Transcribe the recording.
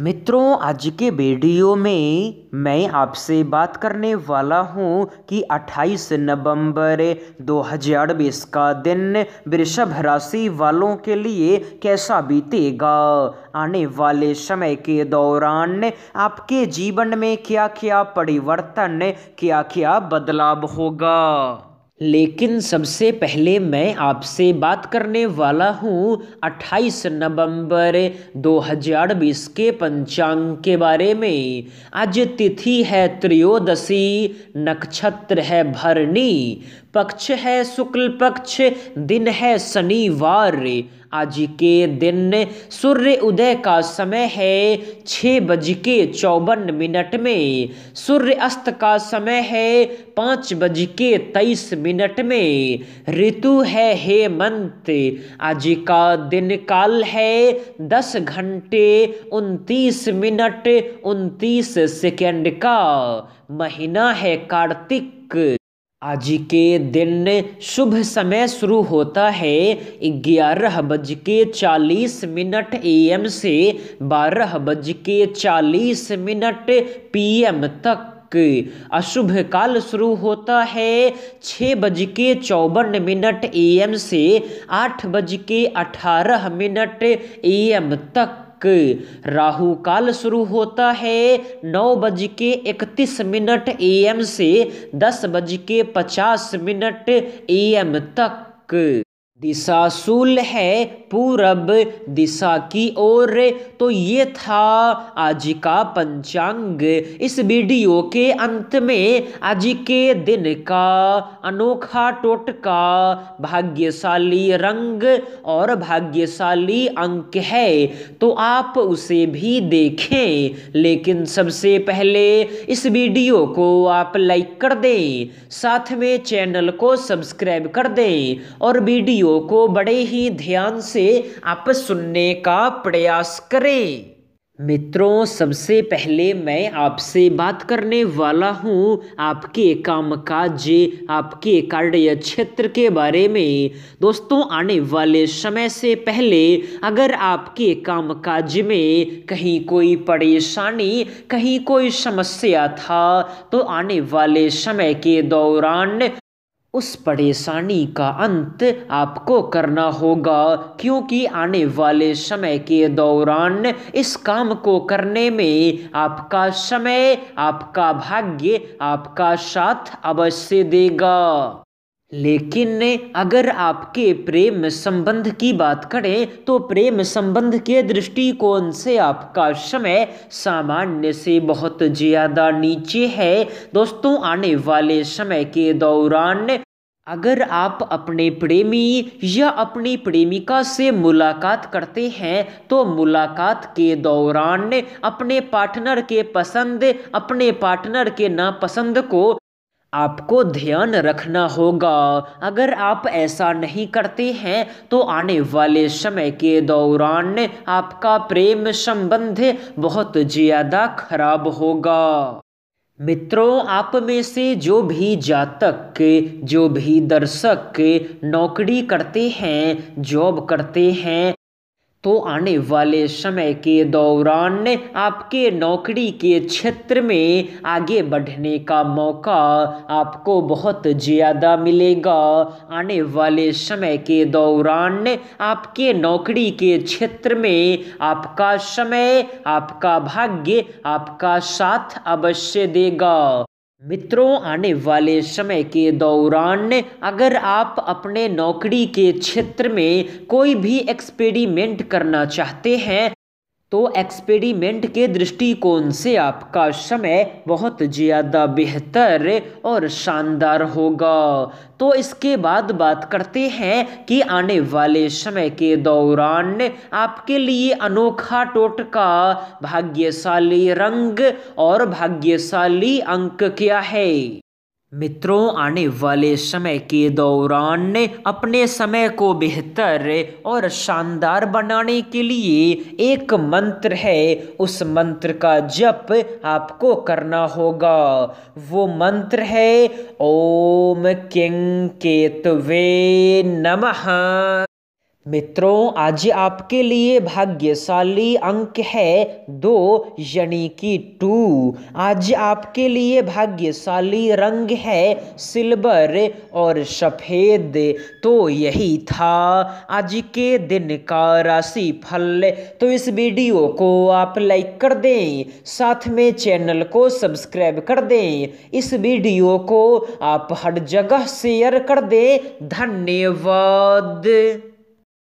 मित्रों आज के वीडियो में मैं आपसे बात करने वाला हूं कि 28 नवंबर 2020 का दिन वृषभ राशि वालों के लिए कैसा बीतेगा आने वाले समय के दौरान आपके जीवन में क्या क्या परिवर्तन क्या क्या बदलाव होगा लेकिन सबसे पहले मैं आपसे बात करने वाला हूँ 28 नवंबर 2020 के पंचांग के बारे में आज तिथि है त्रयोदशी नक्षत्र है भरणी पक्ष है शुक्ल पक्ष दिन है शनिवार आज के दिन सूर्य उदय का समय है छः बज के चौवन मिनट में सूर्य अस्त का समय है पाँच बज के तेईस मिनट में ऋतु है हेमंत आज का दिन काल है दस घंटे उनतीस मिनट उनतीस सेकेंड का महीना है कार्तिक आज के दिन शुभ समय शुरू होता है ग्यारह बज के चालीस मिनट एम से बारह बज के चालीस मिनट पीएम तक अशुभ काल शुरू होता है छः बज के चौवन मिनट एम से आठ बज के अठारह मिनट एम तक तक राहु काल शुरू होता है नौ बज के इकतीस मिनट ए एम से दस बज के पचास मिनट ए एम तक दिशा सुल है पूरब दिशा की ओर तो ये था आज का पंचांग इस वीडियो के अंत में आज के दिन का अनोखा टोटका भाग्यशाली रंग और भाग्यशाली अंक है तो आप उसे भी देखें लेकिन सबसे पहले इस वीडियो को आप लाइक कर दें साथ में चैनल को सब्सक्राइब कर दें और वीडियो वीडियो को बड़े ही ध्यान से आप सुनने का प्रयास करें मित्रों सबसे पहले मैं आपसे बात करने वाला हूँ आपके कामकाज आपके कार्य क्षेत्र के बारे में दोस्तों आने वाले समय से पहले अगर आपके कामकाज में कहीं कोई परेशानी कहीं कोई समस्या था तो आने वाले समय के दौरान उस परेशानी का अंत आपको करना होगा क्योंकि आने वाले समय के दौरान इस काम को करने में आपका समय आपका भाग्य आपका साथ अवश्य देगा लेकिन अगर आपके प्रेम संबंध की बात करें तो प्रेम संबंध के दृष्टिकोण से आपका समय सामान्य से बहुत ज़्यादा नीचे है दोस्तों आने वाले समय के दौरान अगर आप अपने प्रेमी या अपनी प्रेमिका से मुलाकात करते हैं तो मुलाकात के दौरान अपने पार्टनर के पसंद अपने पार्टनर के नापसंद को आपको ध्यान रखना होगा अगर आप ऐसा नहीं करते हैं तो आने वाले समय के दौरान आपका प्रेम संबंध बहुत ज़्यादा खराब होगा मित्रों आप में से जो भी जातक जो भी दर्शक नौकरी करते हैं जॉब करते हैं तो आने वाले समय के दौरान आपके नौकरी के क्षेत्र में आगे बढ़ने का मौका आपको बहुत ज़्यादा मिलेगा आने वाले समय के दौरान आपके नौकरी के क्षेत्र में आपका समय आपका भाग्य आपका साथ अवश्य देगा मित्रों आने वाले समय के दौरान अगर आप अपने नौकरी के क्षेत्र में कोई भी एक्सपेरिमेंट करना चाहते हैं तो एक्सपेरिमेंट के दृष्टिकोण से आपका समय बहुत ज़्यादा बेहतर और शानदार होगा तो इसके बाद बात करते हैं कि आने वाले समय के दौरान आपके लिए अनोखा टोटका भाग्यशाली रंग और भाग्यशाली अंक क्या है मित्रों आने वाले समय के दौरान अपने समय को बेहतर और शानदार बनाने के लिए एक मंत्र है उस मंत्र का जप आपको करना होगा वो मंत्र है ओम किंग केतवे नमः मित्रों आज आपके लिए भाग्यशाली अंक है दो यानी कि टू आज आपके लिए भाग्यशाली रंग है सिल्वर और सफ़ेद तो यही था आज के दिन का राशि फल तो इस वीडियो को आप लाइक कर दें साथ में चैनल को सब्सक्राइब कर दें इस वीडियो को आप हर जगह शेयर कर दें धन्यवाद